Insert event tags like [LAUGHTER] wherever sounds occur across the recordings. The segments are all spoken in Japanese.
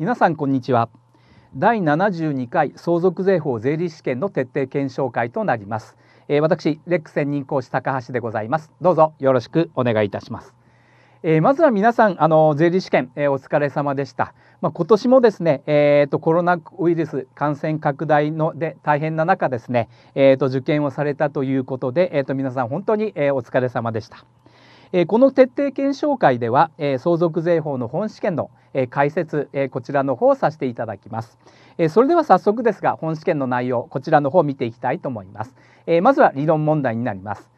皆さんこんにちは第72回相続税法税理士試験の徹底検証会となります、えー、私レック専任講師高橋でございますどうぞよろしくお願いいたしますえー、まずは皆さんあの税理士試験、えー、お疲れ様でした。まあ、今年もですね、えーと、コロナウイルス感染拡大ので大変な中ですね、えーと、受験をされたということで、えーと、と皆さん本当に、えー、お疲れ様でした。えこの徹底検証会では、え相続税法の本試験の、え解説、えこちらの方をさせていただきます、えそれでは早速ですが本試験の内容こちらの方を見ていきたいと思います、えまずは理論問題になります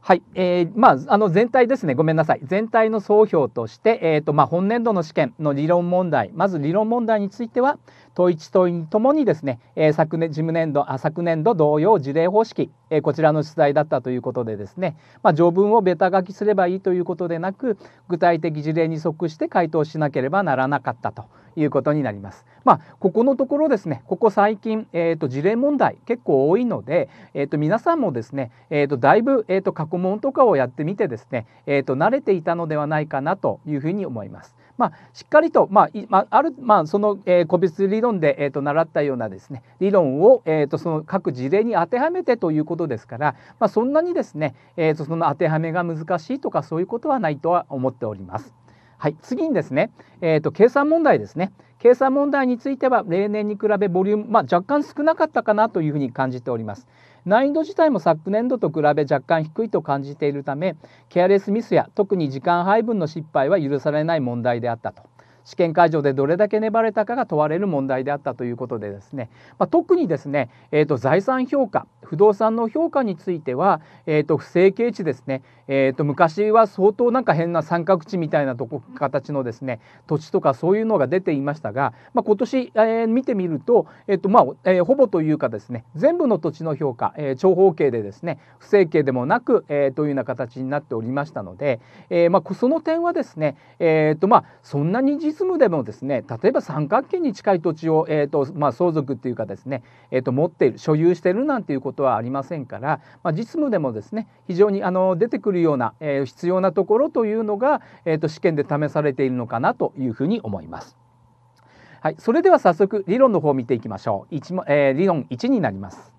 はい、えー、まああの全体ですね。ごめんなさい。全体の総評として、えっ、ー、とまあ、本年度の試験の理論問題、まず理論問題については、統一党員ともにですね、えー、昨年事務年度あ昨年度同様事例方式、えー、こちらの出題だったということでですね、まあ、条文をベタ書きすればいいということでなく具体的事例に即して回答しなければならなかったということになります。まあ、ここのところですねここ最近、えーと、事例問題結構多いので、えーと、皆さんもですね、えーと、とだいぶ、えー、と過去問とかをやってみてですね、えー、と慣れていたのではないかなというふうに思います。まあ、しっかりと、まあ、まあある、まあ、その、えー、個別理論で、えーと、習ったようなですね理論を、えーと、その各事例に当てはめてということですから、まあ、そんなにですね、えーと、その当てはめが難しいとかそういうことはないとは思っております。はい、次にですね、えーと計算問題ですね計算問題については例年に比べボリューム、まあ、若干少なかったかなというふうに感じております。難易度自体も昨年度と比べ若干低いと感じているためケアレスミスや特に時間配分の失敗は許されない問題であったと。試験会場でどれだけ粘れたかが問われる問題であったということでですね、まあ、特にですね、えーと、財産評価不動産の評価については、えーと、不正形値ですね、えーと、と昔は相当なんか変な三角地みたいなとこ形のですね土地とかそういうのが出ていましたが、まあ、今年、えー、見てみると,、えーとまあえー、ほぼというかですね全部の土地の評価、えー、長方形でですね不正形でもなく、えー、というような形になっておりましたので、えーまあ、その点はですね、えーとまあ、そんなに実スムでもですね例えば三角形に近い土地を、えーとまあ、相続っていうかですね、えー、と持っている所有しているなんていうことはありませんから、まあ、実務でもですね非常にあの出てくるような、えー、必要なところというのが、えー、と試験で試されているのかなというふうに思います。はい、それでは早速理論の方を見ていきましょう。1えー、理論1になります。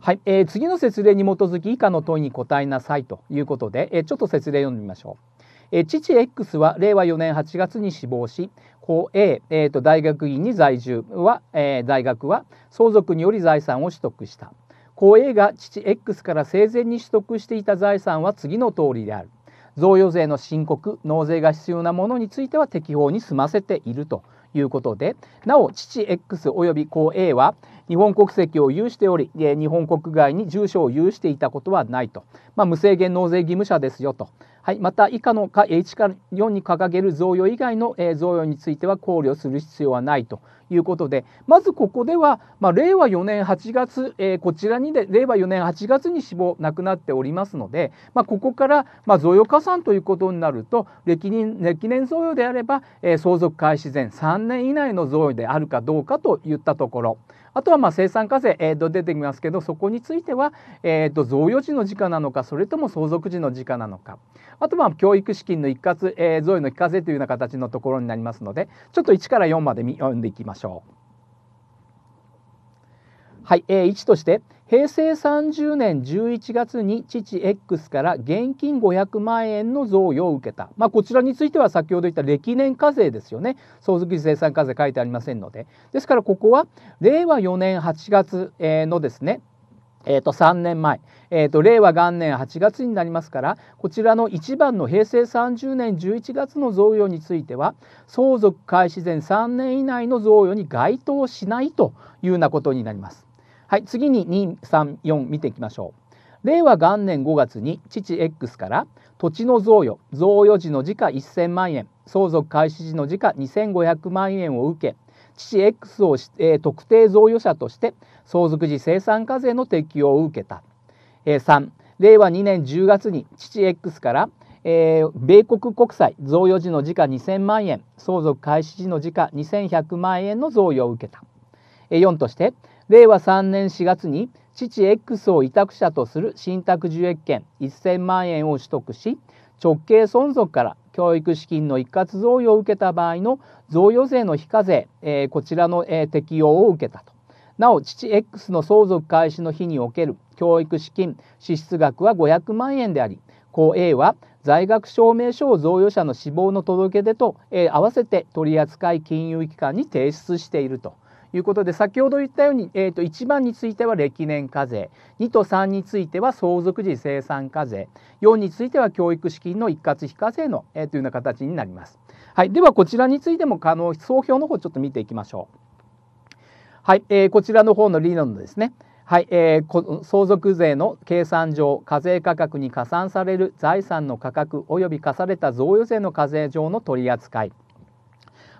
はい、えー、次の説例に基づき以下の問いに答えなさいということで、えー、ちょっと説例読んでみましょう。え父 X は令和4年8月に死亡し子 A、えーと、大学院に在住は、えー、大学は相続により財産を取得した子 A が父 X から生前に取得していた財産は次の通りである贈与税の申告納税が必要なものについては適法に済ませているということでなお父 X 及び子 A は、日本国籍を有しており日本国外に住所を有していたことはないと、まあ、無制限納税義務者ですよと、はい、また以下の1から4に掲げる贈与以外の贈与については考慮する必要はないということでまずここでは、まあ、令和4年8月、えー、こちらにで令和4年8月に死亡亡くなっておりますので、まあ、ここから、まあ、贈与加算ということになると歴歴年贈与であれば、えー、相続開始前3年以内の贈与であるかどうかといったところ。あとはまあ生産課税、えー、と出てきますけどそこについては、えー、と贈与時の時価なのかそれとも相続時の時価なのかあとは教育資金の一括、えー、贈与の非課税というような形のところになりますのでちょっと1から4まで読んでいきましょう。はい、えー、1として平成30年11月に父 X から現金500万円の贈与を受けた、まあ、こちらについては先ほど言った歴年課税ですよね相続税産課税書いてありませんのでですからここは令和4年8月のですねえー、と3年前、えー、と令和元年8月になりますからこちらの1番の平成30年11月の贈与については相続開始前3年以内の贈与に該当しないというようなことになります。はい次に234見ていきましょう令和元年5月に父 X から土地の贈与贈与時の時価1000万円相続開始時の時価2500万円を受け父 X を、えー、特定贈与者として相続時生産課税の適用を受けた、えー、3令和2年10月に父 X から、えー、米国国債贈与時の時価2000万円相続開始時の時価2100万円の贈与を受けた、えー、4として令和3年4月に父 X を委託者とする信託受益権1000万円を取得し直系存続から教育資金の一括贈与を受けた場合の贈与税の非課税、えー、こちらの、えー、適用を受けたとなお父 X の相続開始の日における教育資金支出額は500万円であり公 A は在学証明書を贈与者の死亡の届け出と、えー、合わせて取扱金融機関に提出していると。いうことで先ほど言ったように、えー、と1番については歴年課税2と3については相続時生産課税4については教育資金の一括非課税の、えー、というような形になります。はい、ではこちらについても可能、総評の方ちょっと見ていきましょう。はい、えー、こちらの方の理論ですね。はい、えー、相続税の計算上課税価格に加算される財産の価格及び課された贈与税の課税上の取り扱い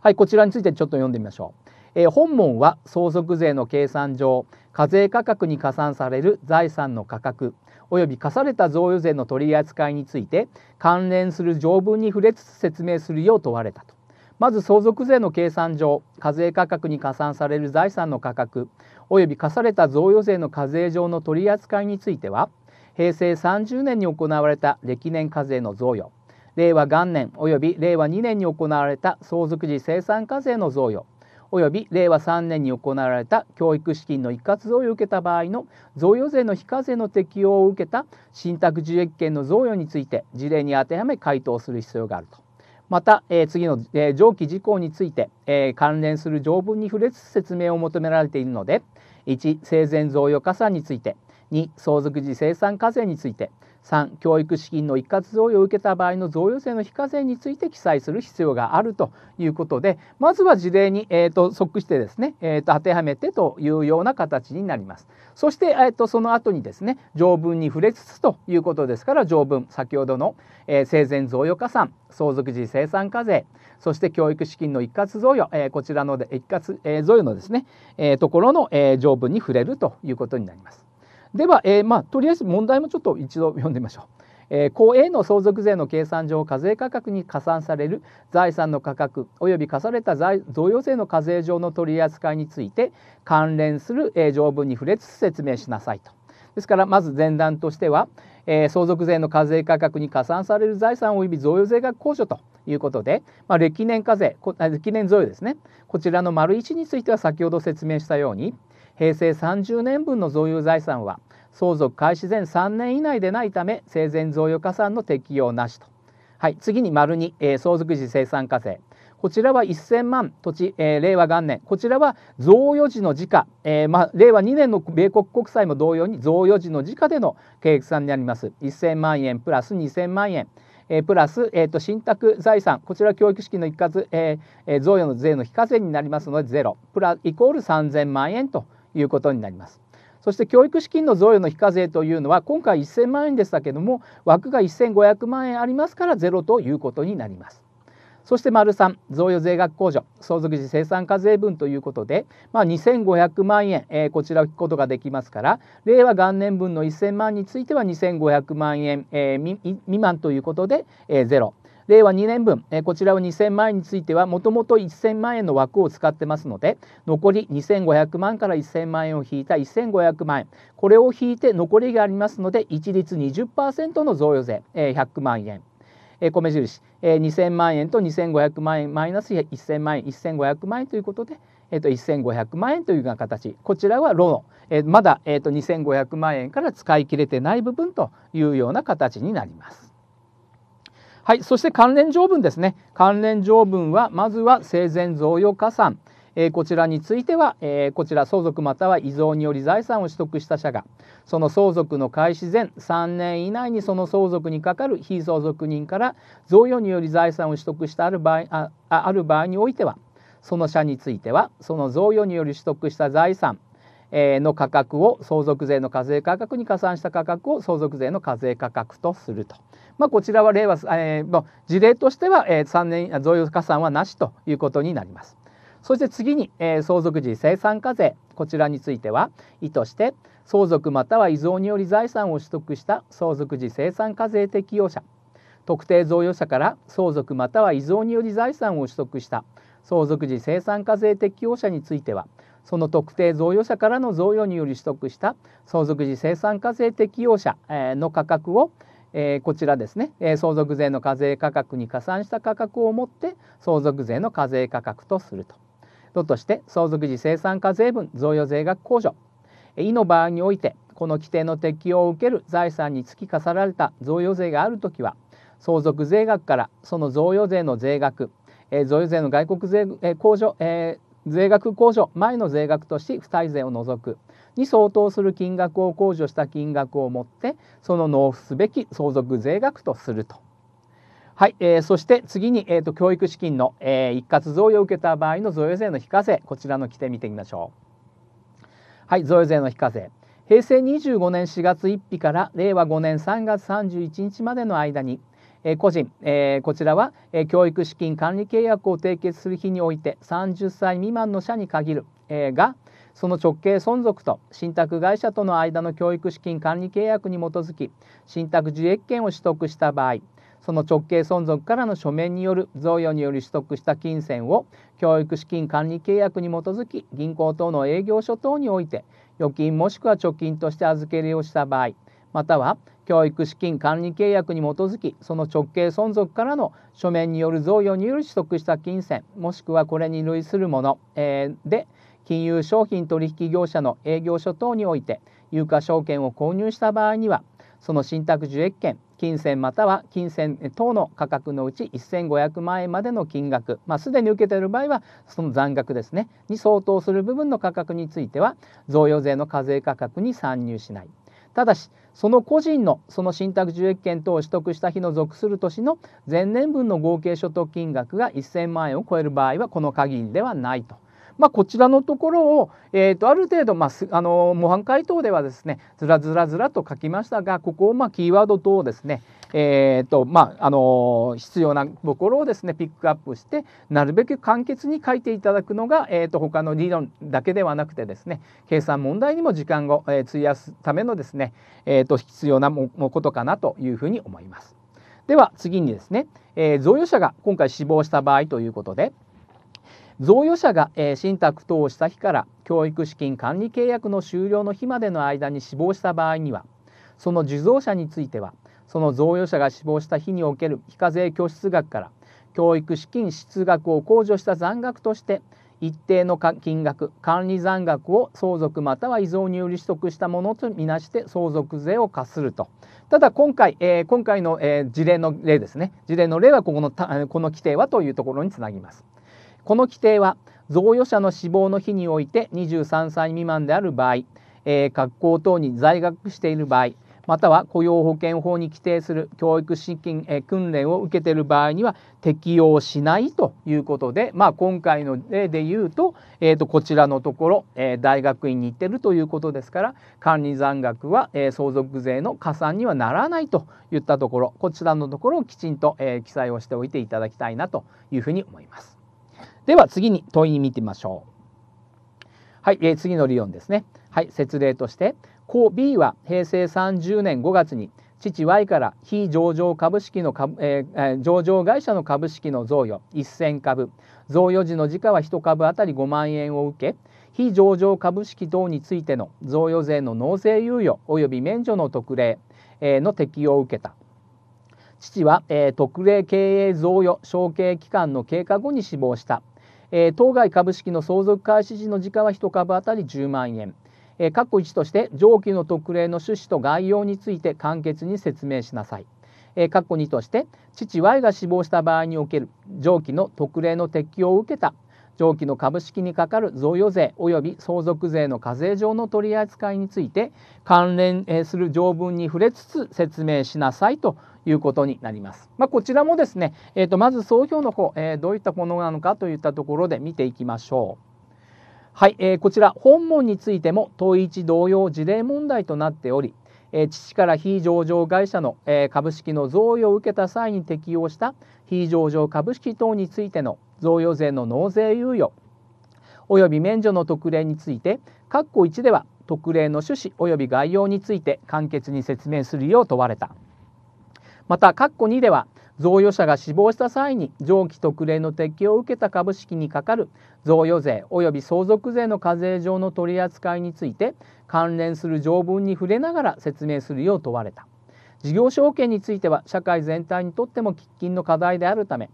はいこちらについてちょっと読んでみましょう。えー、本門は相続税の計算上課税価格に加算される財産の価格及び課された贈与税の取り扱いについて関連する条文に触れつつ説明するよう問われたと。まず相続税の計算上課税価格に加算される財産の価格及び課された贈与税の課税上の取り扱いについては平成30年に行われた歴年課税の贈与令和元年及び令和2年に行われた相続時生産課税の贈与及び令和3年に行われた教育資金の一括贈与を受けた場合の贈与税の非課税の適用を受けた信託受益権の贈与について事例に当てはめ回答する必要があると。また、えー、次の、えー、上記事項について、えー、関連する条文に触れつつ説明を求められているので1生前贈与加算について2相続時生産課税について3教育資金の一括贈与を受けた場合の贈与税の非課税について記載する必要があるということでまずは事例に、えーと、即してですね、えーと、当てはめてというような形になります。そして、えーと、とその後にですね条文に触れつつということですから条文先ほどの、えー、生前贈与加算相続時生産課税そして教育資金の一括贈与、えー、こちらの一括、えー、贈与のですね、えー、ところの、えー、条文に触れるということになります。では、えー、まあ、とりあえず問題もちょっと一度読んでみましょう。えー、公営の相続税の計算上課税価格に加算される財産の価格及び課された贈与税の課税上の取り扱いについて関連する、えー、条文に触れつつ説明しなさいと。ですからまず前段としては、えー、相続税の課税価格に加算される財産及び贈与税が控除ということで、まあ、歴年課税歴年贈与ですねこちらの丸1については先ほど説明したように平成30年分の贈与財産は相続開始前3年以内でないため生前贈与加算の適用なしと。はい、次に丸2、えー、相続時生産課税。こちらは1000万土地、えー、令和元年こちらは贈与時の時価、えーまあ、令和2年の米国国債も同様に贈与時の時価での計算になります1000万円プラス2000万円、えー、プラス、えーと、信託財産こちら教育資金の一括、えー、贈与の税の非課税になりますので0プライコール3000万円と。いうことになります。そして教育資金の贈与の非課税というのは今回1000万円でしたけども枠が1500万円ありますからゼロということになります。そして丸3贈与税額控除相続時生産課税分ということで、まあ、2500万円、えー、こちらを引くことができますから令和元年分の1000万については2500万円、えー、未満ということで、えー、ゼロ令和2年分、えこちらは2000万円についてはもともと1000万円の枠を使ってますので残り2500万から1000万円を引いた1500万円これを引いて残りがありますので一律20%の贈与税、え100万円米印2000万円と2500万円マイナス1000万円1500万円ということで、えっと、1500万円というような形こちらはロの、えまだ、えっと、2500万円から使い切れてない部分というような形になります。はい、そして関連条文ですね。関連条文はまずは生前贈与加算。えー、こちらについては、えー、こちら相続または遺贈により財産を取得した者がその相続の開始前3年以内にその相続に係る非相続人から贈与により財産を取得したある場合あある場合においてはその者についてはその贈与により取得した財産の価格を相続税の課税価格に加算した価格を相続税の課税価格とすると、まあ、こちらは例は、えー、事例としては3年贈与加算はなしということになります。そして次に、えー、相続時生産課税こちらについては意図して相続または遺贈により財産を取得した相続時生産課税適用者特定贈与者から相続または遺贈により財産を取得した相続時生産課税適用者についてはその特定贈与者からの贈与により取得した相続時生産課税適用者の価格をえこちらですね、え相続税の課税価格に加算した価格をもって相続税の課税価格とすると。都として相続時生産課税分贈与税額控除、えー、の場合においてこの規定の適用を受ける財産につき課さられた贈与税があるときは相続税額からその贈与税の税額、えー、贈与税の外国税、えー、控除、えー税額控除前の税額とし付帯税を除くに相当する金額を控除した金額をもってその納付すべき相続税額とすると。はい、えー、そして次に、えーと、教育資金の、えー、一括贈与を受けた場合の贈与税の非課税こちらの規定見てみましょう。はい、贈与税の非課税平成25年4月1日から令和5年3月31日までの間にえ個人、えこちらは、え教育資金管理契約を締結する日において30歳未満の者に限る、えがその直系存続と信託会社との間の教育資金管理契約に基づき信託受益権を取得した場合その直系存続からの書面による贈与により取得した金銭を教育資金管理契約に基づき銀行等の営業所等において預金もしくは貯金として預け入れをした場合または教育資金管理契約に基づきその直系存続からの書面による贈与による取得した金銭もしくはこれに類するもの、えー、で金融商品取引業者の営業所等において有価証券を購入した場合にはその信託受益権金銭または金銭等の価格のうち1500万円までの金額、まあ、すでに受けている場合はその残額ですねに相当する部分の価格については贈与税の課税価格に参入しないただしその個人のその信託受益権等を取得した日の属する年の前年分の合計所得金額が1,000万円を超える場合はこの限りではないと。まあ、こちらのところを、えー、とある程度、まあ、あの模範解答ではですねずらずらずらと書きましたがここをまキーワード等をですね、えーとまああの必要なところをですねピックアップしてなるべく簡潔に書いていただくのが、えーと、他の理論だけではなくてですね計算問題にも時間を、えー、費やすためのですね、えーと、必要なもことかなというふうに思います。では次にですね、えー、贈与者が今回死亡した場合ということで贈与者が、えー、信託等をした日から教育資金管理契約の終了の日までの間に死亡した場合にはその受贈者についてはその贈与者が死亡した日における非課税拠出額から教育資金支出額を控除した残額として一定の金額管理残額を相続または遺贈により取得したものとみなして相続税を課するとただ今回、えー、今回の、えー、事例の例ですね事例の例はここのこの規定はというところにつなぎますこの規定は贈与者の死亡の日において23歳未満である場合、えー、学校等に在学している場合または雇用保険法に規定する教育資金、え訓練を受けている場合には適用しないということで、まあ、今回の例で言うと,、えー、とこちらのところ、え大学院に行ってるということですから管理残額は、え相続税の加算にはならないといったところこちらのところをきちんと、え記載をしておいていただきたいなというふうに思います。では次に問いに見てみましょう。はい、えー、次の理論ですね。はい、説例として子 B は平成30年5月に父 Y から非上場株式の株、えー、上場会社の株式の贈与1000株贈与時の時価は1株当たり5万円を受け非上場株式等についての贈与税の納税猶予及び免除の特例の適用を受けた父は、えー、特例経営贈与承継期間の経過後に死亡した、えー、当該株式の相続開始時の時価は1株当たり10万円え括弧1として上記の特例の趣旨と概要について簡潔に説明しなさい。え括弧2として父 Y が死亡した場合における上記の特例の適用を受けた上記の株式にかかる贈与税及び相続税の課税上の取り扱いについて関連する条文に触れつつ説明しなさいということになります。まあ、こちらもですね、えー、とまず総評の方、えー、どういったものなのかといったところで見ていきましょう。はい、えー、こちら本門についても統一同様事例問題となっており、えー、父から非上場会社の、えー、株式の贈与を受けた際に適用した非上場株式等についての贈与税の納税猶予及び免除の特例について括弧1では特例の趣旨及び概要について簡潔に説明するよう問われたまた括弧2では贈与者が死亡した際に上記特例の適用を受けた株式にかかる贈与税及び相続税の課税上の取り扱いについて関連する条文に触れながら説明するよう問われた事業証券については社会全体にとっても喫緊の課題であるため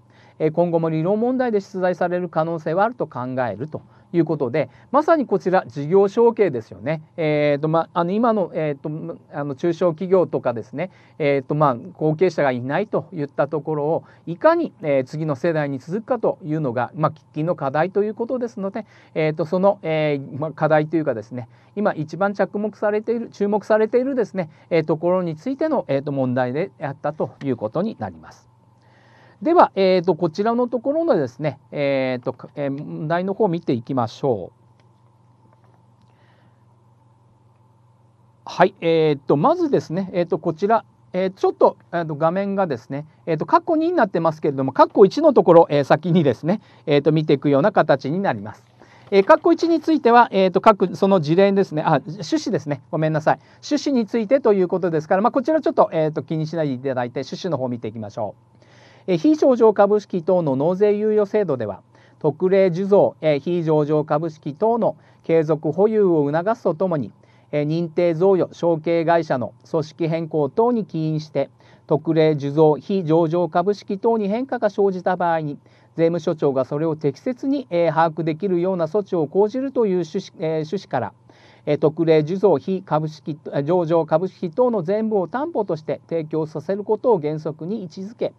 今後も理論問題で出題される可能性はあると考えると。いうことでまさにこちら事業承継ですよね。えーとまあ、あの今の,、えーと、あの中小企業とかですね、えーとまあ、後継者がいないといったところをいかに、えー、次の世代に続くかというのが、まあ、喫緊の課題ということですので、えーと、とその、えーまあ、課題というかですね今一番着目されている注目されているですね、えー、ところについての、えー、と問題であったということになります。では、えーと、こちらのところのですね、えーとえー、問題の方を見ていきましょう。はい、えーと、まずですね、えーと、こちら、えー、ちょっと,、えー、と画面がですね、えー、と括弧2になってますけれども括弧1のところ、えー、先にですね、えー、と見ていくような形になります。えー、括弧1については、えーと、各その事例ですねあ趣旨ですねごめんなさい趣旨についてということですから、まあ、こちらちょっと,、えーと、と気にしないでいただいて趣旨の方を見ていきましょう。非上場株式等の納税猶予制度では特例受贈非上場株式等の継続保有を促すとともに認定贈与承継会社の組織変更等に起因して特例受贈非上場株式等に変化が生じた場合に税務署長がそれを適切に把握できるような措置を講じるという趣旨趣旨から特例受贈非株式上場株式等の全部を担保として提供させることを原則に位置づけ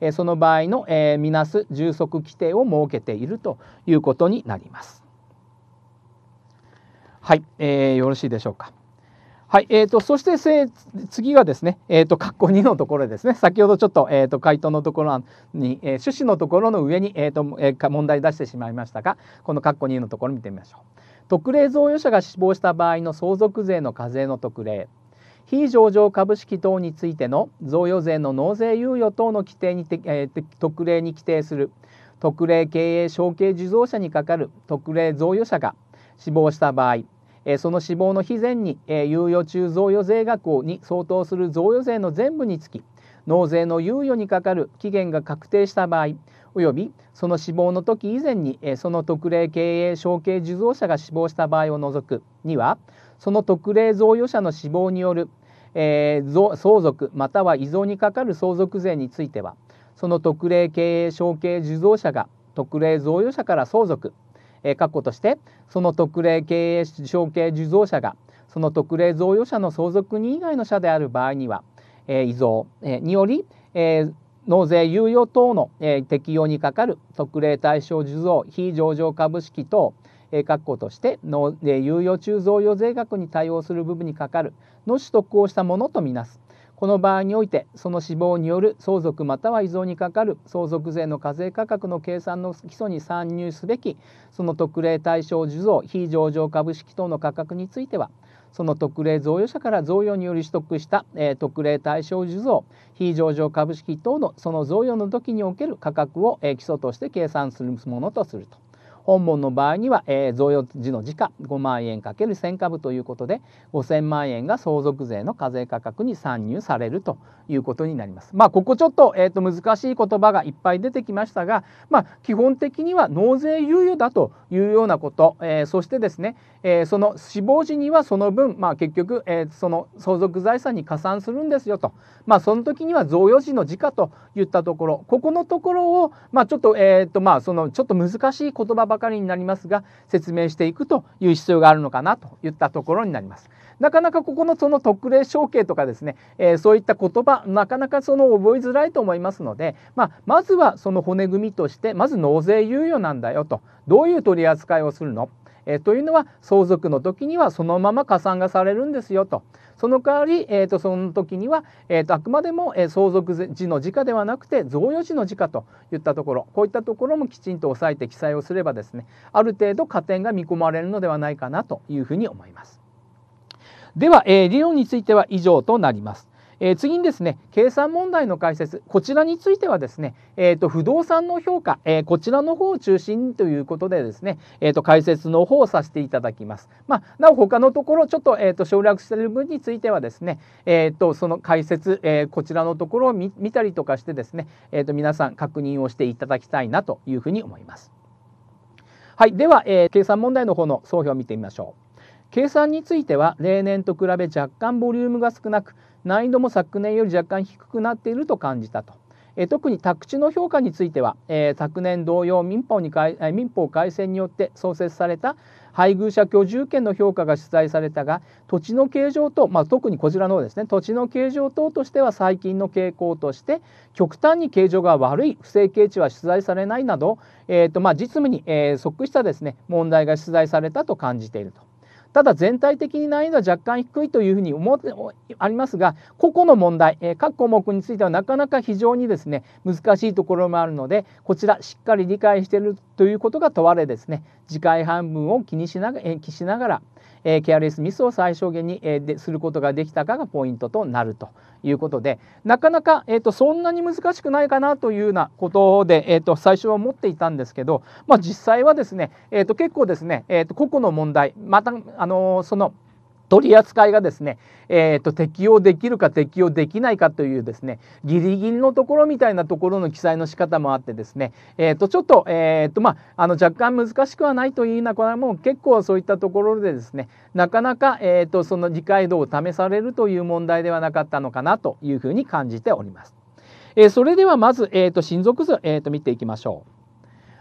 えその場合の、えみなす充足規定を設けているということになります。はい、えー、よろしいでしょうか。はい、えーと、そして次がですね、えーと、と括弧2のところですね先ほどちょっと,、えーと、回答のところに、えー、趣旨のところの上に、えーとえー、問題出してしまいましたがこの括弧2のところ見てみましょう。特例贈与者が死亡した場合の相続税の課税の特例非上場株式等についての贈与税の納税猶予等の規定に、えー、特例に規定する特例経営承継受贈者に係る特例贈与者が死亡した場合、えー、その死亡の日前に、えー、猶予中贈与税額に相当する贈与税の全部につき納税の猶予に係る期限が確定した場合及びその死亡の時以前にその特例経営承継受贈者が死亡した場合を除くにはその特例贈与者の死亡による、えー、相続または遺贈にかかる相続税についてはその特例経営承継受贈者が特例贈与者から相続えー、括弧としてその特例経営承継受贈者がその特例贈与者の相続人以外の者である場合には、えー、遺贈、えー、により、えー、納税猶予等の、え適用に係る特例対象受贈非上場株式等確保として納税猶予中贈与税額に対応する部分に係るの取得をしたものとみなす。この場合においてその死亡による相続または遺贈に係る相続税の課税価格の計算の基礎に参入すべきその特例対象受贈非上場株式等の価格についてはその特例贈与者から贈与により取得した、えー、特例対象受贈非上場株式等のその贈与の時における価格を、えー、基礎として計算するものとすると。本門の場合には、えー、贈与時の時価5万円 ×1000 株ということで5000万円が相続税の課税価格に算入されるということになります。まあ、ここちょっと,、えー、と難しい言葉がいっぱい出てきましたが、まあ、基本的には納税猶予だというようなこと、えー、そしてですね、えー、その死亡時にはその分、まあ、結局、えー、その相続財産に加算するんですよと、まあ、その時には贈与時の時価といったところここのところを、まあ、ちょっと,、えーとまあ、そのちょっと難しい言葉ば分かりになりますが説明していくという必要があるのかなといったところになります。なかなかここのその特例承継とかですね、えー、そういった言葉なかなかその覚えづらいと思いますので、まあ、まずはその骨組みとしてまず納税猶予なんだよとどういう取り扱いをするのえー、というのは相続の時にはそのまま加算がされるんですよと。その代わり、えーと、その時には、えーと、とあくまでも、えー、相続時の時価ではなくて贈与時の時価といったところこういったところもきちんと押さえて記載をすればですねある程度加点が見込まれるのではないかなというふうに思います。では、えー、理論については以上となります。えー、次にですね計算問題の解説こちらについてはですね、えーと、不動産の評価、えー、こちらの方を中心にということでですね、えーと、解説の方をさせていただきます。まあ、なお他のところちょっと,、えーと、省略している分についてはですね、えー、とその解説、えー、こちらのところを見たりとかしてですね、えー、と皆さん確認をしていただきたいなというふうに思います。はい、では、えー、計算問題の方の総評を見てみましょう。計算については例年と比べ若干ボリュームが少なく難易度も昨年より若干低くなっていると感じたと。え特に宅地の評価については、え昨年同様民法に改民法改正によって創設された配偶者居住権の評価が出題されたが土地の形状と、まあ、特にこちらのですね土地の形状等としては最近の傾向として極端に形状が悪い不正形地は出題されないなど、えーとまあ、実務に、え即したですね問題が出題されたと感じていると。ただ全体的に難易度は若干低いというふうに思ってありますが個々の問題、えー、各項目についてはなかなか非常にですね難しいところもあるのでこちらしっかり理解しているということが問われですね次回半分を気にしながえー、しながらえケアレスミスを最小限に、えですることができたかがポイントとなるということでなかなか、えー、とそんなに難しくないかなというようなことで、えー、と最初は思っていたんですけど、まあ、実際はですね、えー、と結構ですね、えー、と個々の問題またあのその取り扱いがですね、えーと、適用できるか適用できないかというですねギリギリのところみたいなところの記載の仕方もあってですね、えーと、ちょっと,、えーとまあ、あの若干難しくはないといいなこれはもう結構そういったところでですねなかなか、えーと、その理解度を試されるという問題ではなかったのかなというふうに感じております。えー、それではまず、えー、と親族図、えー、と見ていきましょう。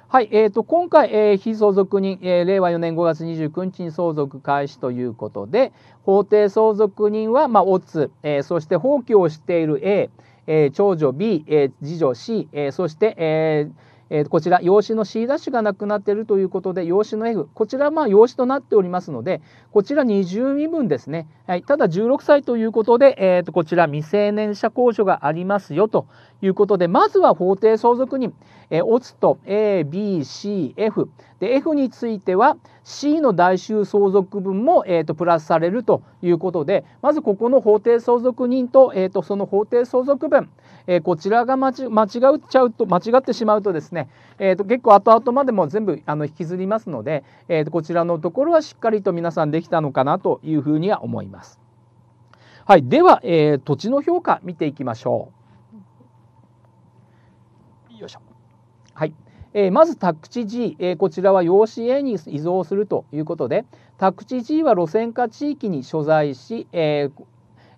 はい、えーと、今回、えー、被相続人、えー、令和4年5月29日に相続開始ということで法定相続人は、まあ、オツ、えー、そして放棄をしている A、えー、長女 B、えー、次女 C、えー、そして、えーえー、こちら養子の C ダッシュがなくなっているということで養子の F こちらまあ養子となっておりますのでこちら20身分ですね、はい、ただ16歳ということで、えー、とこちら未成年者控除がありますよということでまずは法定相続人、えー、オツと ABCF で F については C の代収相続分も、えーと、プラスされるということでまずここの法定相続人と,、えーと、その法定相続分、えー、こちらが間違っちゃうと間違ってしまうとですね、えーと、と結構後々までも全部あの引きずりますので、えー、とこちらのところはしっかりと皆さんできたのかなというふうには思います。はい、では、えー、土地の評価見ていきましょう。よいしょ。はい。えー、まず宅地 G、えー、こちらは用紙 A に依存するということで宅地 G は路線化地域に所在し、えー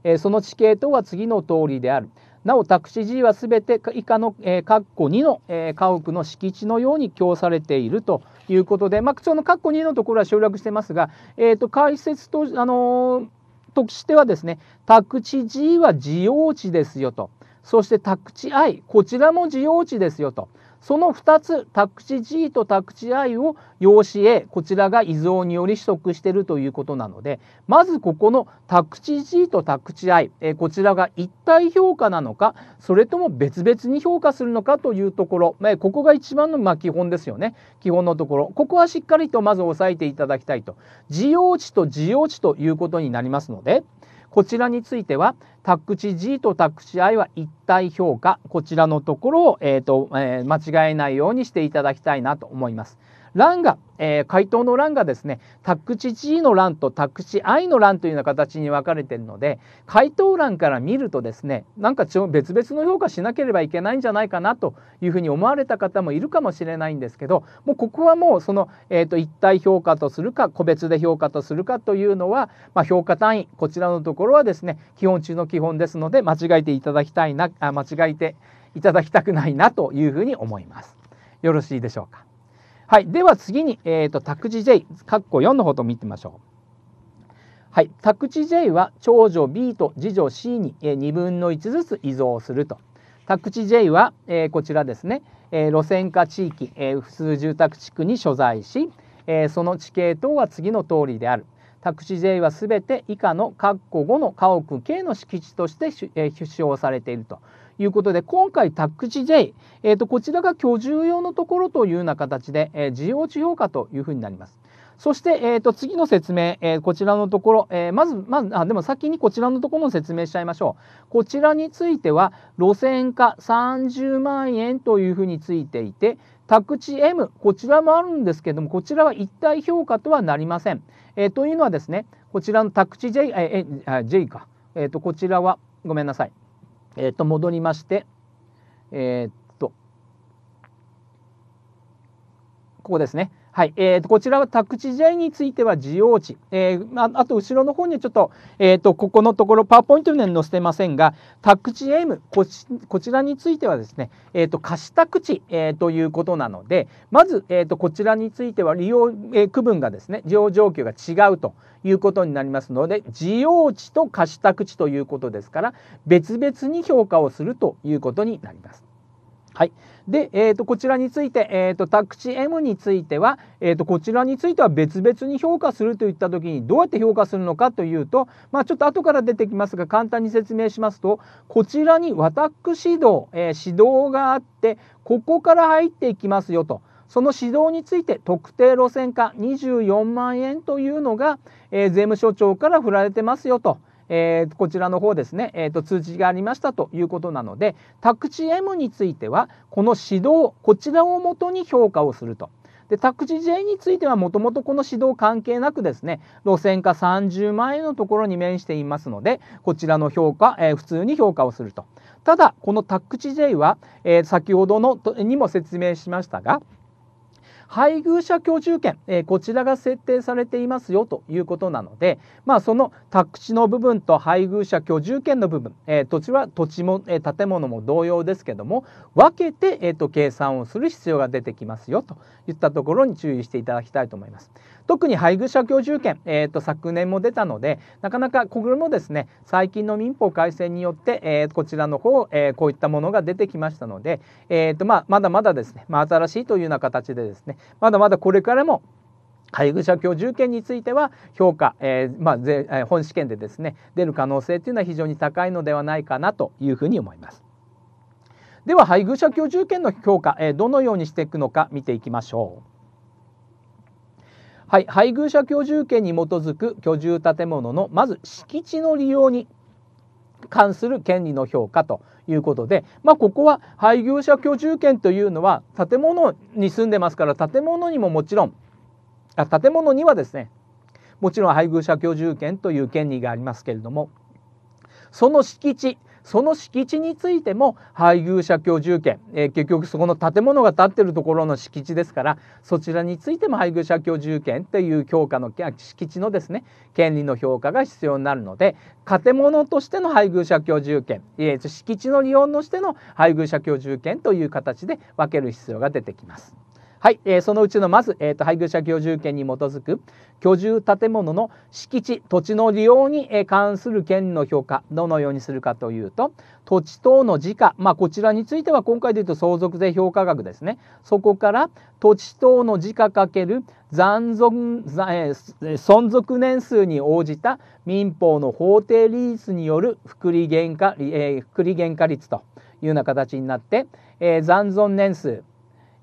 えー、その地形等は次の通りである。なお宅地 G はすべて以下の、えー、括弧2の、えー、家屋の敷地のように供されているということで、まあ、その括弧2のところは省略してますが、えーと、解説と、あのー、としてはですね宅地 G は自用地ですよと。そして宅地 I こちらも需要地ですよとその2つ宅地 G と宅地 I を用紙 A こちらが依存により取得しているということなのでまずここの宅地 G と宅地 I えこちらが一体評価なのかそれとも別々に評価するのかというところ、まここが一番のま基本ですよね基本のところここはしっかりとまず押さえていただきたいと需要値と需要値ということになりますのでこちらについてはタクチ G とタクチ I は一体評価こちらのところを、えーとえー、間違えないようにしていただきたいなと思います。欄が、えー、回答の欄がですねタクチ G の欄とタクチ I の欄というような形に分かれているので回答欄から見るとですねなんか別々の評価しなければいけないんじゃないかなというふうに思われた方もいるかもしれないんですけどもうここはもうその、えーと、と一体評価とするか個別で評価とするかというのは、まあ、評価単位こちらのところはですね基本中の基本ですので間違えていただきたいなあ間違えていただきたくないなというふうに思います。よろしいでしょうか。はい、では次に、えーと、と託児 J 括弧4の方と見てみましょう。はい、宅地 J は長女 B と次女 C に、えー、2分の1ずつ移動すると。宅地 J は、えー、こちらですね、えー、路線化地域、えー、普通住宅地区に所在し、えー、その地形等は次の通りである。宅地 J はすべて以下の括弧5の家屋 K の敷地として主,、えー、主張されているということで、今回タック地 J、えー、とこちらが居住用のところというような形で、えー、事業地評価というふうになります。そして、えー、と次の説明、えー、こちらのところ、えー、まず、まずあ、でも先にこちらのところの説明しちゃいましょう。こちらについては、路線価30万円というふうについていて、宅地 M、こちらもあるんですけども、こちらは一体評価とはなりません。えー、というのはですね、こちらの宅地 J、えー、J か、えーと、こちらは、ごめんなさい。えっ、ー、と戻りまして、えっ、とここですねはい、えー、とこちらは宅地試合については需要値、えー、あと後ろの方にちょっと,、えー、とここのところパワーポイントには載せてませんが宅地 M こちこちらについてはですね、えー、と貸宅地、えー、ということなのでまず、えー、とこちらについては利用、えー、区分がですね利用状況が違うということになりますので需要値と貸し宅地ということですから別々に評価をするということになります。はい、で、えー、とこちらについて、えー、とタクシ M については、えー、とこちらについては別々に評価するといった時にどうやって評価するのかというと、まあ、ちょっと後から出てきますが簡単に説明しますとこちらに私道、えー、指導があってここから入っていきますよと。その指導について特定路線化24万円というのが、えー、税務署長から振られてますよと。えー、こちらの方ですね、えーと、通知がありましたということなので宅地 M についてはこの指導こちらをもとに評価をすると。で宅地 J についてはもともとこの指導関係なくですね路線価30万円のところに面していますのでこちらの評価、えー、普通に評価をするとただこの宅地 J は、えー、先ほどのにも説明しましたが配偶者居住権、えー、こちらが設定されていますよということなので、まあ、その宅地の部分と配偶者居住権の部分、えー、土地は土地も、えー、建物も同様ですけども分けて、えーと、計算をする必要が出てきますよといったところに注意していただきたいと思います。特に配偶者居住権、えー、と昨年も出たのでなかなかこれもですね最近の民法改正によって、えー、こちらの方、えー、こういったものが出てきましたので、えーとまあ、まだまだですね、まあ、新しいというような形でですねまだまだこれからも配偶者居住権については評価、えー、まあぜ、えー、本試験でですね出る可能性というのは非常に高いのではないかなというふうに思います。では配偶者居住権の評価、えー、どのようにしていくのか見ていきましょう。はい、配偶者居住権に基づく居住建物のまず敷地の利用に関する権利の評価ということで、まあ、ここは配偶者居住権というのは建物に住んでますから建物にももちろんあ建物にはですねもちろん配偶者居住権という権利がありますけれどもその敷地その敷地についても配偶者居住権、えー、結局そこの建物が建ってるところの敷地ですからそちらについても配偶者居住権という評価の敷地のですね権利の評価が必要になるので建物としての配偶者居住権、えー、敷地の利用としての配偶者居住権という形で分ける必要が出てきます。はい、えー、そのうちのまず、えーと、配偶者居住権に基づく居住建物の敷地土地の利用に、関する権利の評価どのようにするかというと土地等の時価、まあ、こちらについては今回でいうと相続税評価額ですねそこから土地等の時価かける残存、えー、存続年数に応じた民法の法定利率による福利減価,、えー、福利減価率というような形になって、えー、残存年数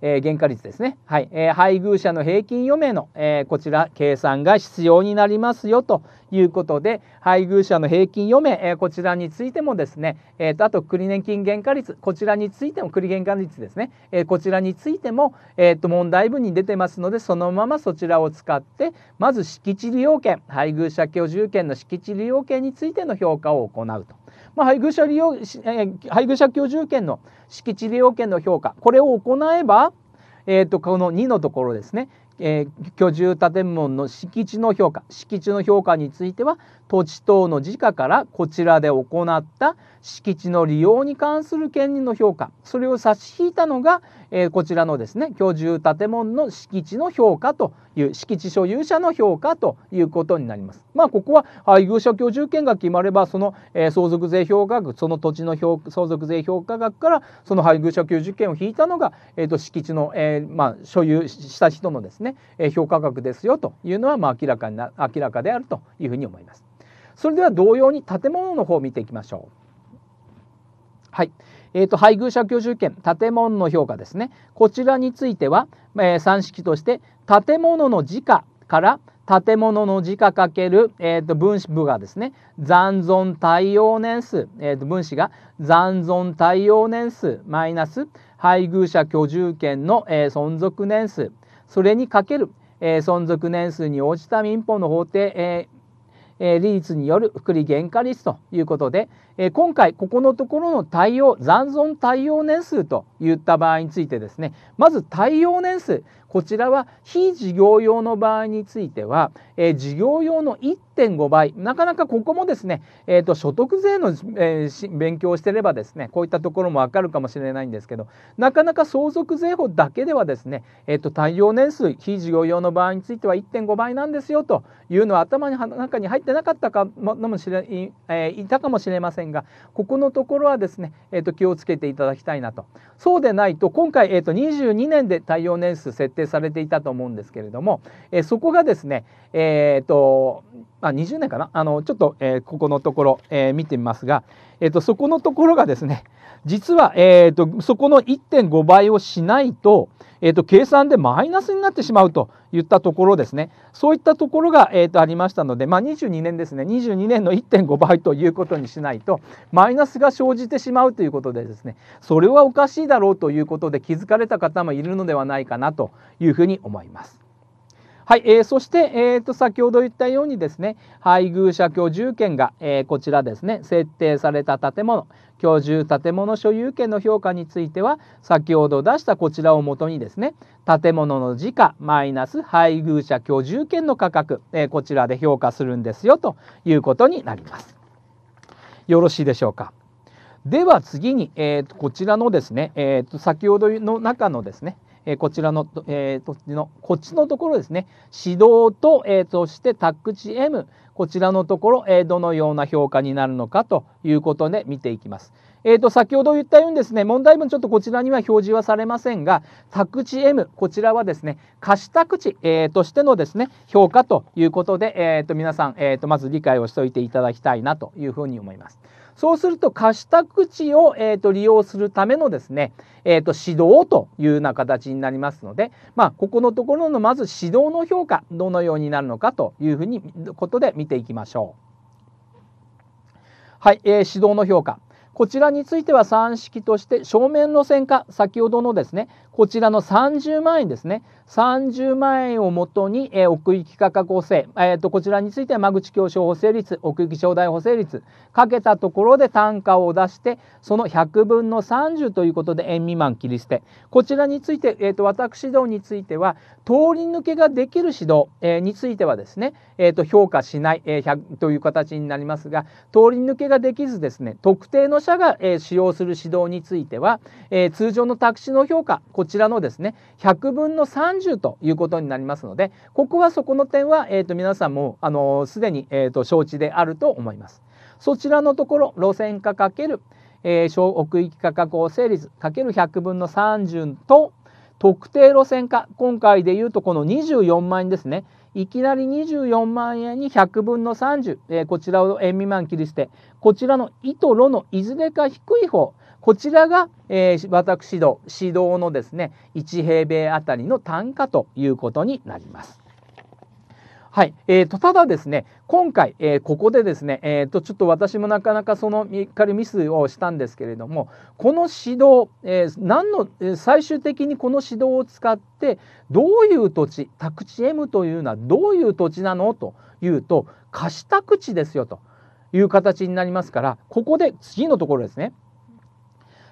えー、原価率ですね、はいえー、配偶者の平均余命の、えー、こちら計算が必要になりますよということで配偶者の平均余命、えー、こちらについてもですね、えー、とあと国年金原価率こちらについても国原価率ですね、えー、こちらについても、えー、と問題文に出てますのでそのままそちらを使ってまず敷地利用権配偶者居住権の敷地利用権についての評価を行うと。まあ、配偶者利用、えー、配偶者居住権の敷地利用権の評価これを行えば、えーと、この2のところですね、えー、居住建物の敷地の評価敷地の評価については土地等の時価からこちらで行った敷地の利用に関する権利の評価それを差し引いたのが、えー、こちらのですね居住建物の敷地の評価という敷地所有者の評価ということになります。まあここは配偶者居住権が決まればその、えー、相続税評価額その土地の相続税評価額からその配偶者居住権を引いたのが、えーと、敷地の、えー、まあ、所有した人のですね、え評価額ですよというのは、まあ、明らかにな明らかであるというふうに思います。それでは同様に建物の方を見ていきましょう。はい。えーと、配偶者居住権建物の評価ですねこちらについては、えー、算式として建物の時価から建物の時価かける、えーと、分子部がですね残存耐用年数、えーと、分子が残存耐用年数マイナス配偶者居住権の、えー、存続年数それにかける、えー、存続年数に応じた民法の法定、ええ利率による福利減価率ということで、え今回ここのところの対応残存対応年数といった場合についてですねまず対応年数こちらは非事業用の場合については、えー、事業用の1.5倍なかなかここもですね、えーと、所得税の、えー、勉強をしてればですねこういったところもわかるかもしれないんですけどなかなか相続税法だけではですね、えーと、対応年数非事業用の場合については1.5倍なんですよというのは頭の中に入ってなかったかもしれい,、えー、いたかもしれませんがここのところはですね、えーと、気をつけていただきたいなとそうでないと今回、えー、と22年で対応年数設定されていたと思うんですけれども、えそこがですね、えーとあ20年かなあのちょっと、えー、ここのところ、えー、見てみますが、えーと、そこのところがですね実は、えーと、そこの1.5倍をしないと,、えーと、と計算でマイナスになってしまうといったところですねそういったところが、えー、とありましたので、まあ、22年ですね22年の1.5倍ということにしないとマイナスが生じてしまうということでですねそれはおかしいだろうということで気づかれた方もいるのではないかなというふうに思います。はい、えー、そして、えーと、先ほど言ったようにですね配偶者居住権が、えー、こちらですね設定された建物居住建物所有権の評価については先ほど出したこちらをもとにですね建物の時価マイナス配偶者居住権の価格、えー、こちらで評価するんですよということになります。よろしいでしょうか。では次に、えー、こちらのですね、えー、と先ほどの中のですねえこちらの、えー、土地の、こっちのところですね、指導と、えー、そして宅地 M、こちらのところ、えー、どのような評価になるのかということで見ていきます。えーと、先ほど言ったようにですね問題文ちょっとこちらには表示はされませんが宅地 M こちらはですね貸宅地、えー、としてのですね評価ということで、えーと、皆さん、えーと、とまず理解をしておいていただきたいなというふうに思います。そうすると貸した口を、えーと、利用するためのですね、えーと、指導というような形になりますので、まあ、ここのところのまず指導の評価どのようになるのかというふうにことで見ていきましょう。はい、えー、指導の評価こちらについては算式として正面路線か先ほどのですねこちらの30万円ですね。30万円をもとに、えー、奥行き価格補正、えーと、こちらについては間口教争補正率、奥行き障害補正率、かけたところで単価を出して、その100分の30ということで円未満切り捨て。こちらについて、えーと、私どについては、通り抜けができる指導、えー、についてはですね、えーと評価しない、えー、という形になりますが、通り抜けができずですね、特定の社が、えー、使用する指導については、えー、通常のタクシーの評価、ここちらのですね100分の30ということになりますのでここはそこの点は、えーと、皆さんもあのす、でに、えーと、承知であると思います。そちらのところ路線価る、えー、小奥行き価格を成立かける1 0 0分の30と特定路線価今回でいうとこの24万円ですねいきなり24万円に100分の30、えー、こちらを円未満切り捨てこちらの糸路のいずれか低い方こちらが、えー、私の指導のですね1平米あたりの単価ということになります。はい、えーと、ただですね今回、えー、ここでですね、えーと、ちょっと私もなかなかそのミカルミスをしたんですけれどもこの指導、えー、何の、最終的にこの指導を使ってどういう土地宅地 M というのはどういう土地なのというと貸し宅地ですよという形になりますからここで次のところですね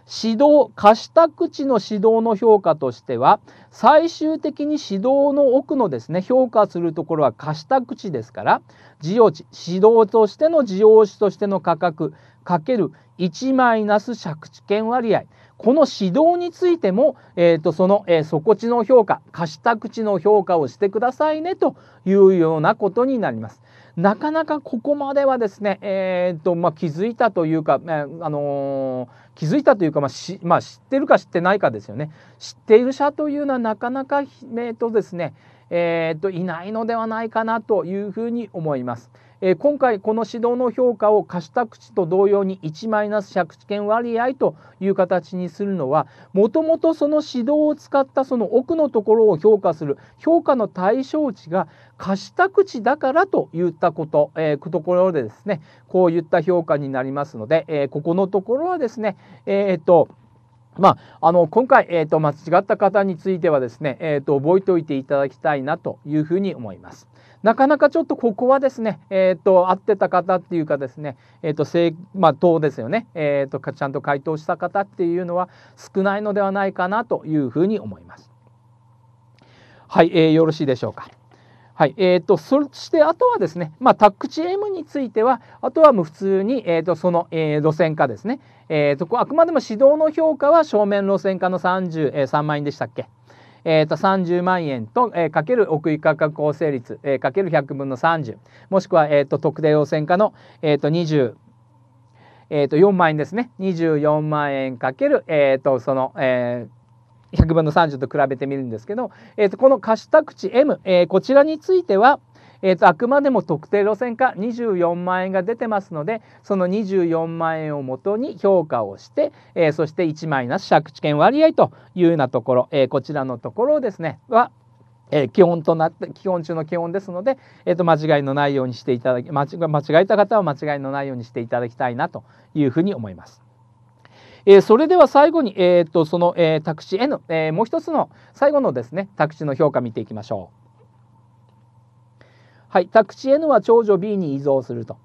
指導貸した口の指導の評価としては最終的に指導の奥のですね評価するところは貸した口ですから事業値指導としての事業主としての価格かける1マイナス借地権割合この指導についても、えーとその、えー、底地の評価貸した口の評価をしてくださいねというようなことになります。なかなかここまではですね、えーとまあ、気づいたというか、えー、あのー、気づいたというか、まあしまあ、知ってるか知ってないかですよね知っている者というのはなかなか、えーとですねえーといないのではないかなというふうに思います。えー、今回この指導の評価を貸した口と同様に1マイナス借地権割合という形にするのはもともとその指導を使ったその奥のところを評価する評価の対象値が貸した口だからといったこと、えー、ところでですねこういった評価になりますので、えー、ここのところはですねえー、っとまあ、あの今回、えーと、間違った方についてはですね、えーと、と覚えておいていただきたいなというふうに思います。なかなかちょっとここはですね、えっ、ー、と、合ってた方っていうかですね、えっ、ー、と、正、まあ、党ですよね、えっ、ー、と、ちゃんと回答した方っていうのは少ないのではないかなというふうに思います。はい、えー、よろしいでしょうか。はい、えー、と、そしてあとはですね、まあ、タックチ M については、あとはもう普通に、えっ、ー、と、その、えー、路線化ですね。えー、と、あくまでも指導の評価は正面路線化の30、え3万円でしたっけえー、と30万円と、えー、かける奥行価格構成率、えー、かける100分の30もしくは、えー、と特定汚染化の、えー、と20えー、と4万円ですね24万円かける、えー、とその、えー、100分の30と比べてみるんですけど、えー、とこの貸した口 M、えー、こちらについては、えーと、あくまでも特定路線化24万円が出てますのでその24万円をもとに評価をして、えー、そして1マイナス借地権割合というようなところ、えー、こちらのところをですねはえー、基本となって基本中の基本ですので、えー、と間違いのないようにしていただき間違間違えた方は間違いのないようにしていただきたいなというふうに思います。えー、それでは最後に、えー、とその、えー、宅地 n えー、もう一つの最後のですね宅地の評価見ていきましょう。はい宅地 N は長女 B に依存すると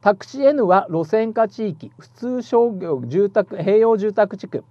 宅地 N は路線化地域普通商業住宅併用住宅地区、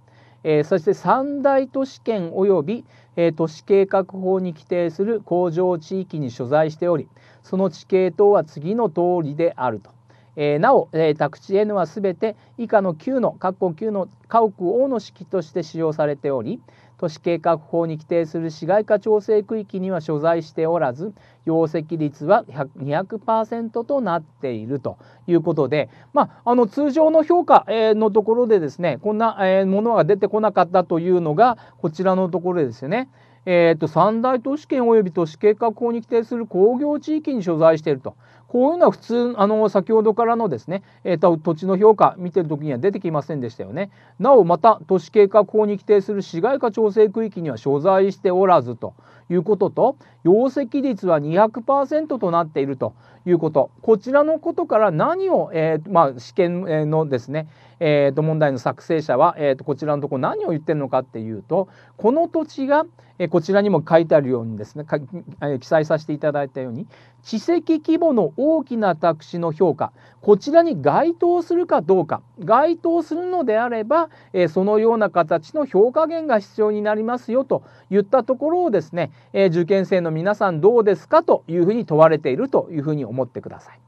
えー、そして三大都市圏及び、えー、都市計画法に規定する工場地域に所在しておりその地形等は次の通りであると。えー、なお、えー、宅地 N はすべて以下の9の括弧9の家屋 O の式として使用されており、都市計画法に規定する市街化調整区域には所在しておらず容積率は200%となっているということで、まあ、あの通常の評価、えのところでですねこんな、えものが出てこなかったというのがこちらのところですよね。えーと、と三大都市圏及び都市計画法に規定する工業地域に所在しているとこういうのは普通あの先ほどからのですね、えー、と土地の評価見てる時には出てきませんでしたよね。なおまた都市計画法に規定する市街化調整区域には所在しておらずということと容積率は200%となっているということこちらのことから何を、えーまあ、試験のですね、えー、と問題の作成者は、えー、とこちらのところ何を言ってるのかっていうとこの土地が、えー、こちらにも書いてあるようにですねか、えー、記載させていただいたように地籍規模の大きな宅地の評価こちらに該当するかどうか該当するのであれば、えー、そのような形の評価減が必要になりますよといったところをですね、え受験生の皆さんどうですかというふうに問われているというふうに思ってください。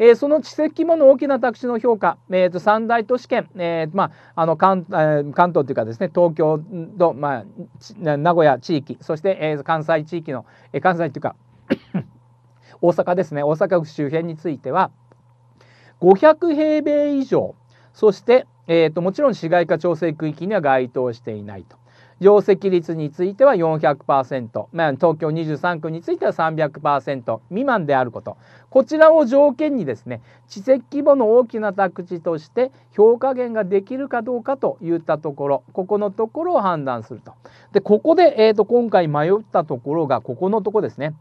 えー、その知識もの大きな地の評価、えー、と三大都市圏、えーまあ、あの関えー、関東というかですね東京と、まあ、名古屋地域そして、えー、関西地域の、えー、関西というか [COUGHS] 大阪ですね大阪府周辺については500平米以上そして、えーともちろん市街化調整区域には該当していないと。容石率については400%、まあ、東京23区については300%未満であることこちらを条件にですね地籍規模の大きな宅地として評価減ができるかどうかといったところここのところを判断すると。でここで、えーと、今回迷ったところがここのとこですね。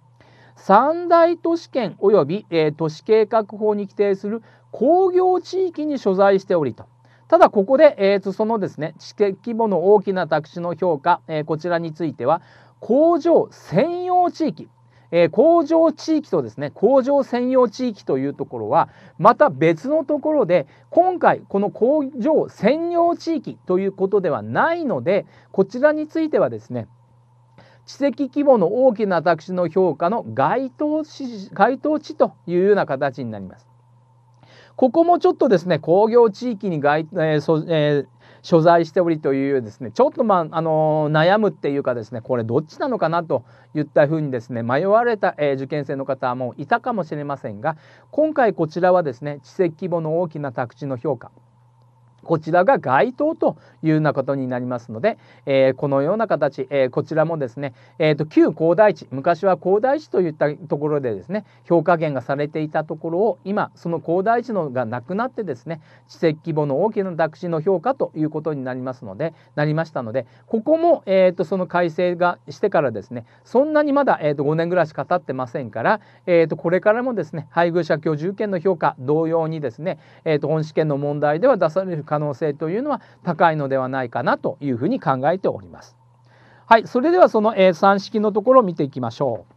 三大都市圏及び、えー、都市計画法に規定する工業地域に所在しておりと。ただここで、えー、そのですね知的規模の大きな宅地の評価、えー、こちらについては工場専用地域えー、工場地域とですね工場専用地域というところはまた別のところで今回この工場専用地域ということではないのでこちらについてはですね地籍規模の大きな私の評価の該当該当地というような形になります。ここもちょっとですね工業地域に外、えーそえー、所在しておりというですねちょっとまあ、あのー、悩むっていうかですねこれどっちなのかなといったふうにですね迷われた、えー、受験生の方もいたかもしれませんが今回こちらはですね地籍規模の大きな宅地の評価こちらが該当というようなことになりますので、えー、このような形、えー、こちらもですね、えーと、旧高台地昔は高台地といったところでですね評価減がされていたところを今その高台地のがなくなってですね地籍規模の大きな宅地の評価ということになりますのでなりましたのでここも、えーと、その改正がしてからですねそんなにまだ、えーと、と5年ぐらいしか経ってませんから、えー、とこれからもですね配偶者居住権の評価同様にですね、えー、と本試験の問題では出される可可能性というのは高いのではないかなというふうに考えております。はい、それではその3式のところを見ていきましょう。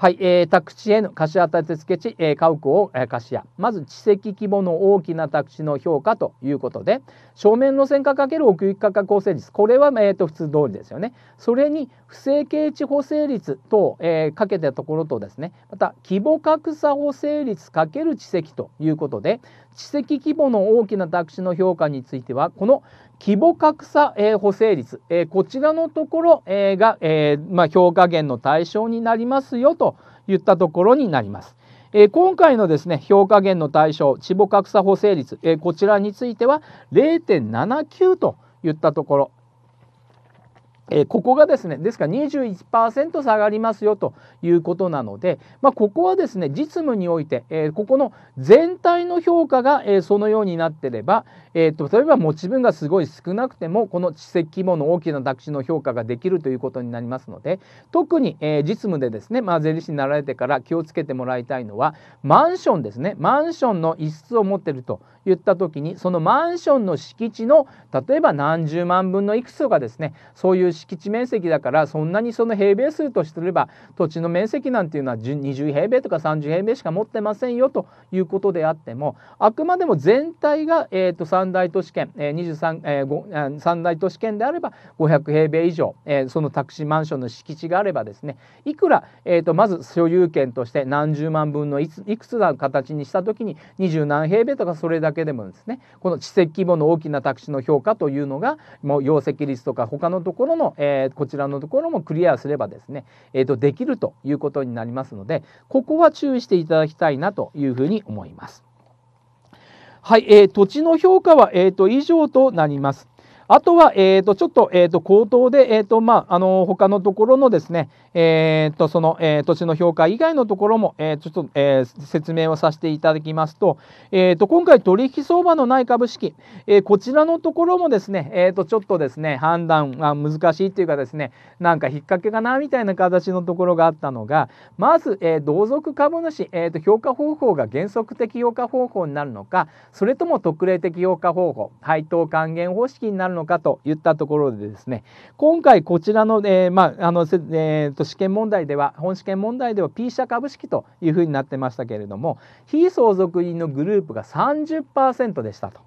はい、えー、宅地への貸し当て付け地、えー、家屋を、えー、貸し屋まず地籍規模の大きな宅地の評価ということで正面路線価×奥行き価格構成率これは、えーと、普通通りですよねそれに不正形地補正率と、えー、かけたところとですねまた規模格差補正率×地籍ということで地籍規模の大きな宅地の評価についてはこの規模格差、えー、補正率、えー、こちらのところ、えー、が、えーまあ、評価減の対象になりますよといったところになります。えー、今回のですね評価減の対象規模格差補正率、えー、こちらについては0.79といったところえここがですねですから21%下がりますよということなので、まあ、ここはですね実務において、えここの全体の評価が、えそのようになってれば、えーと、例えば持ち分がすごい少なくてもこの地的規模の大きな宅地の評価ができるということになりますので特に、え実務でですね、まあ、税理士になられてから気をつけてもらいたいのはマンションですねマンションの一室を持ってると言った時にそのマンションの敷地の例えば何十万分のいくつとかですねそういう敷地面積だからそんなにその平米数としてれば土地の面積なんていうのは20平米とか30平米しか持ってませんよということであってもあくまでも全体が、えー、と三大都市圏、えー、23、えー、三大都市圏であれば500平米以上、えー、そのタクシーマンションの敷地があればですねいくら、えー、とまず所有権として何十万分のいくつの形にした時に20何平米とかそれだけけでもですねこの地籍規模の大きな宅地の評価というのがもう容積率とか他のところの、えー、こちらのところもクリアすればですね、えーと、できるということになりますのでここは注意していただきたいなというふうに思います。はい、えー、土地の評価は、えーと、以上となります。あとは、えーと、ちょっと,、えーと、と口頭で、えーとまあ、あの他のところのですね、えー、っとその、えー、土地の評価以外のところも、えー、ちょっと、えー、説明をさせていただきますと,、えー、っと今回取引相場のない株式、えー、こちらのところもですね、えー、とちょっとですね判断が難しいというかですねなんか引っ掛けかなみたいな形のところがあったのがまず、えー、同族株主、えー、っと評価方法が原則的評価方法になるのかそれとも特例的評価方法配当還元方式になるのかといったところでですね今回こちらの、えーまああのえー、と試験問題では本試験問題では P 社株式というふうになってましたけれども非相続人のグループが30%でしたと。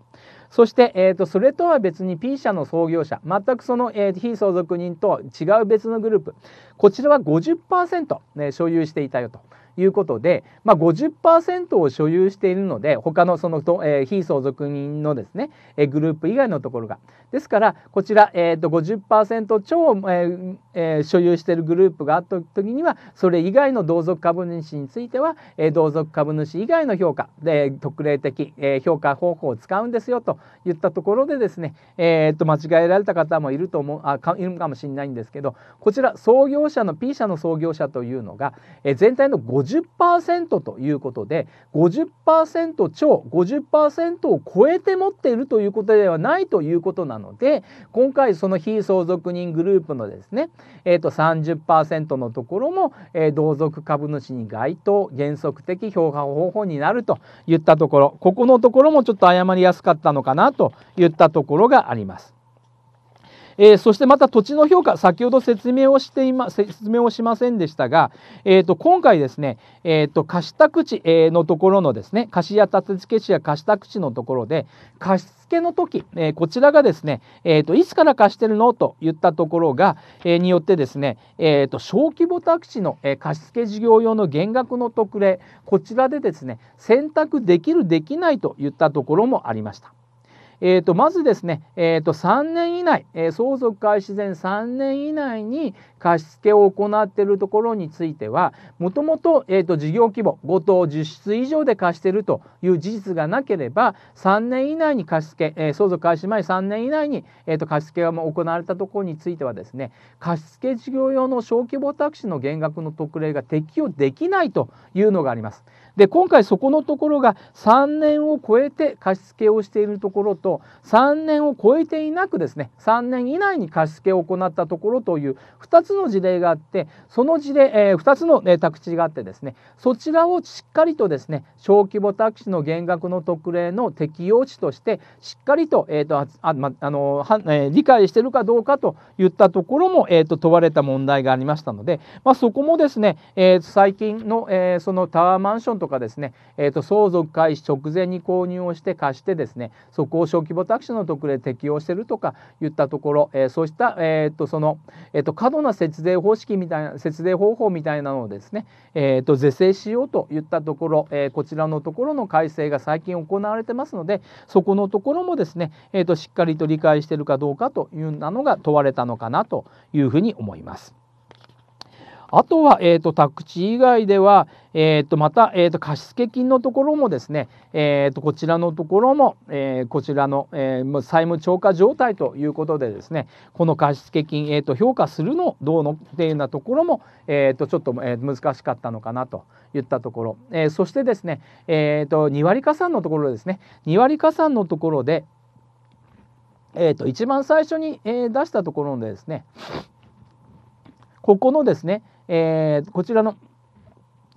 そして、えーと、それとは別に P 社の創業者全くその、えー、非相続人とは違う別のグループこちらは50%、ね、所有していたよと。いうことで、まあ50%を所有しているので他のその、えー、非相続人のですね、えー、グループ以外のところがですからこちら、えーと、50%超、えーえー、所有しているグループがあった時にはそれ以外の同族株主については、えー、同族株主以外の評価で特例的、えー、評価方法を使うんですよといったところでですね、えー、と間違えられた方もいると思うあかいるかもしれないんですけどこちら創業者の P 社の創業者というのが、えー、全体の50% 50%ということで50%超50%を超えて持っているということではないということなので今回その非相続人グループのですね、えー、と30%のところも、えー、同族株主に該当原則的評価方法になるといったところここのところもちょっと誤りやすかったのかなといったところがあります。えー、そしてまた土地の評価先ほど説明をしていま説明をしませんでしたが、えーと、今回ですね、えーと、貸した口のところのですね貸しや立て付け師や貸した口のところで貸付の時、えー、こちらがですね、えーと、いつから貸してるのといったところが、えー、によってですね、えー、と小規模宅地の、えー、貸付事業用の減額の特例こちらでですね選択できるできないといったところもありました。えーと、まずですね、えーと、3年以内、えー、相続開始前3年以内に貸付を行っているところについてはもともと事業規模5等10室以上で貸しているという事実がなければ3年以内に貸付、えー、相続開始前3年以内に、えーと、貸付が行われたところについてはですね貸付事業用の小規模タクシーの減額の特例が適用できないというのがあります。で今回そこのところが3年を超えて貸付をしているところと3年を超えていなくですね3年以内に貸付を行ったところという2つの事例があってその事例、えー、2つの、ね、宅地があってですねそちらをしっかりとですね小規模宅地の減額の特例の適用値としてしっかりと,、えーとあまあのはえー、理解してるかどうかといったところも、えーと、と問われた問題がありましたので、まあ、そこもですね、えー、最近の、えー、そのタワーマンションとかかですね、えーと、相続開始直前に購入をして貸してですねそこを小規模タクシーの特例適用してるとか言ったところ、えー、そうした、えーと、その、えーと、と過度な節税方式みたいな節税方法みたいなのをですね、えー、と是正しようといったところ、えー、こちらのところの改正が最近行われてますのでそこのところもですね、えー、としっかりと理解してるかどうかというなのが問われたのかなというふうに思います。あとは、えーと、宅地以外では、えーと、また、えーと、貸付金のところもですね、えー、とこちらのところも、えー、こちらの、えー、債務超過状態ということでですねこの貸付金、えー、と評価するのどうのっていうようなところも、えー、とちょっと、えー、難しかったのかなといったところ、えー、そしてですね、えー、と2割加算のところですね2割加算のところで、えー、と一番最初に、えー、出したところでですねここのですね、えー、こちらの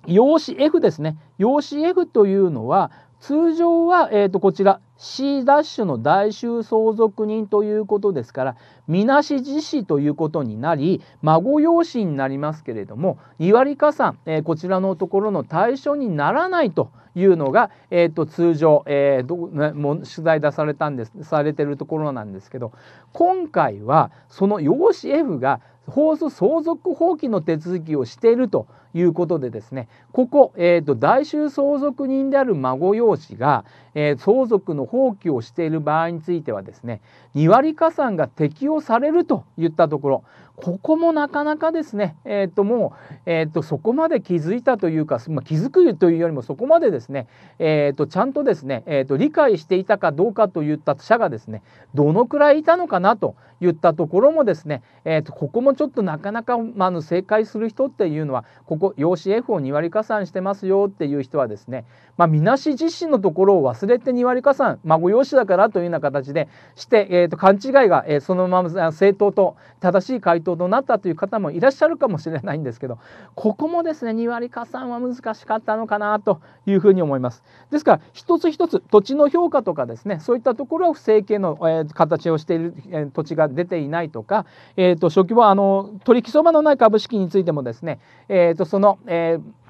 用紙 F ですね用紙 F というのは通常は、えー、とこちら C' の代衆相続人ということですからみなし自死ということになり孫養子になりますけれども2割加算、えー、こちらのところの対象にならないというのが、えー、と通常、えー、ども取材出されたんですされてるところなんですけど今回はその養子 F が放送相続放棄の手続きをしているということでですねここ、えーと、大衆相続人である孫養子が、えー、相続の放棄をしている場合についてはですね2割加算が適用されるといったところここもなかなかですね、えーと、もう、えーと、そこまで気づいたというか、まあ、気づくというよりもそこまでですね、えー、とちゃんとですね、えー、と理解していたかどうかといった者がですねどのくらいいたのかなといったところもですね、えー、とここもちょっとなかなか、まあの正解する人っていうのはこここ養子 F を2割加算してますよっていう人はですね、まあ、みなし自身のところを忘れて2割加算孫養子だからというような形でして、えー、と勘違いが、えそのまま正当と正しい回答となったという方もいらっしゃるかもしれないんですけどここもですね2割加算は難しかったのかなというふうに思います。ですから一つ一つ土地の評価とかですねそういったところは不正形の、えー、形をしている、えー、土地が出ていないとか、えーと、初期はあの取引相場のない株式についてもですね、えーと、とその、えー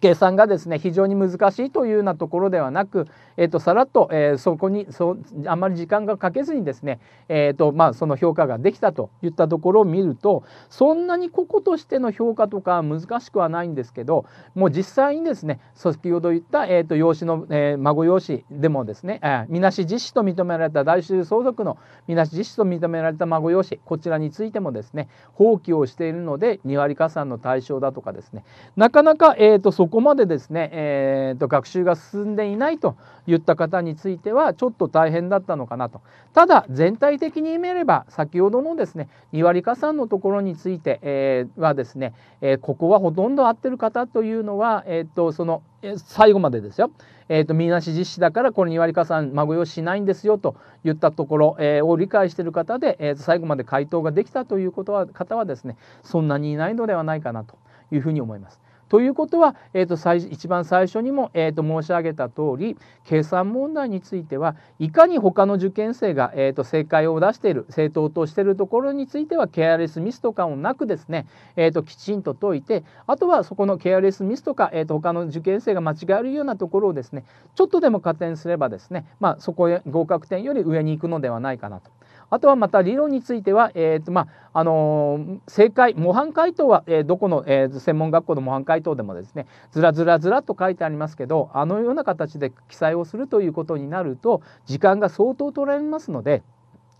計算がですね非常に難しいというようなところではなく、えー、とさらっと、えー、そこにそあまり時間がかけずにですね、えーとまあ、その評価ができたといったところを見るとそんなに個々としての評価とか難しくはないんですけどもう実際にですね先ほど言った、えー、と養子の、えー、孫養子でもですね、えー、みなし実施と認められた大衆相続のみなし実施と認められた孫養子こちらについてもですね放棄をしているので2割加算の対象だとかですねなかなか、えーとそこまでですね、えー、と学習が進んでいないといった方についてはちょっと大変だったのかなとただ全体的に見れば先ほどのですね2割加算のところについて、えはですね、えー、ここはほとんど合ってる方というのは、えー、とその最後までですよ、えーと、みなし実施だからこれ2割加算孫用しないんですよと言ったところ、えを理解している方で、えー、最後まで回答ができたということは方はですねそんなにいないのではないかなというふうに思います。ということは、えーと、と一番最初にも、えーと、申し上げた通り計算問題についてはいかに他の受験生が、えーと、正解を出している正当としているところについてはケアレスミスとかもなくですね、えー、ときちんと解いてあとはそこのケアレスミスとか、えー、と他の受験生が間違えるようなところをですねちょっとでも加点すればですね、まあ、そこへ合格点より上に行くのではないかなと。あとはまた理論については、えーとまああの正解模範解答は、えー、どこの、えー、専門学校の模範解答でもですねずらずらずらと書いてありますけどあのような形で記載をするということになると時間が相当取られますので。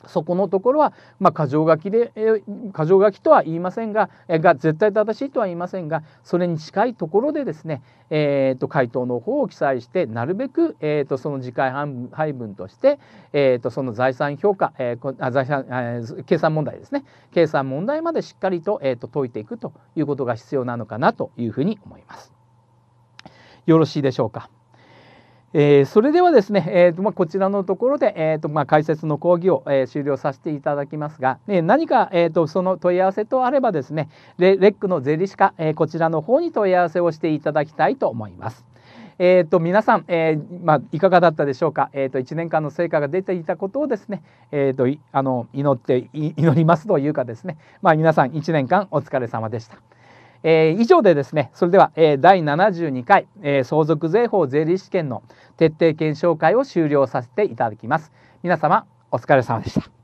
そこのところは、まあ、箇条書きで、えー、箇条書きとは言いませんが、えー、が絶対正しいとは言いませんがそれに近いところでですね、えーと、回答の方を記載してなるべく、えーと、その次回配分として、えーと、とその財産評価、えー、あ財産、えー、計算問題ですね計算問題までしっかりと,、えー、と解いていくということが必要なのかなというふうに思います。よろしいでしょうか。えー、それではですね、えーまあ、こちらのところで、えーとまあ、解説の講義を、えー、終了させていただきますが、えー、何か、えーと、その問い合わせとあればですねレレックの税理士課、えー、こちらの方に問い合わせをしていただきたいと思います。えーと、皆さん、えーまあ、いかがだったでしょうか、えーと、1年間の成果が出ていたことをですね、えーと、あの祈って祈りますというかですね、まあ、皆さん1年間お疲れ様でした。えー、以上でですねそれでは、えー、第72回、えー、相続税法税理士試験の徹底検証会を終了させていただきます皆様お疲れ様でした